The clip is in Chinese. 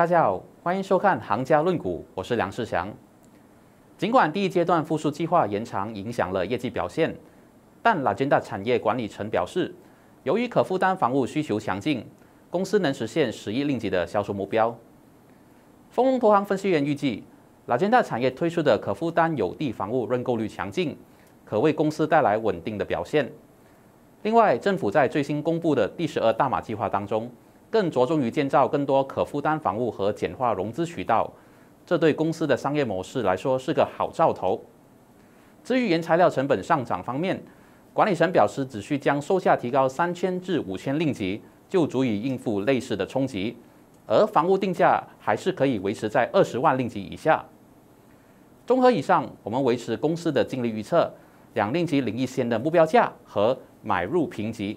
大家好，欢迎收看《行家论股》，我是梁世祥。尽管第一阶段复苏计划延长影响了业绩表现，但拉千大产业管理层表示，由于可负担房屋需求强劲，公司能实现十亿令吉的销售目标。丰隆投行分析员预计，拉千大产业推出的可负担有地房屋认购率强劲，可为公司带来稳定的表现。另外，政府在最新公布的第十二大马计划当中。更着重于建造更多可负担房屋和简化融资渠道，这对公司的商业模式来说是个好兆头。至于原材料成本上涨方面，管理层表示，只需将售价提高三千至五千令吉，就足以应付类似的冲击，而房屋定价还是可以维持在二十万令吉以下。综合以上，我们维持公司的净利预测，两令吉零一仙的目标价和买入评级。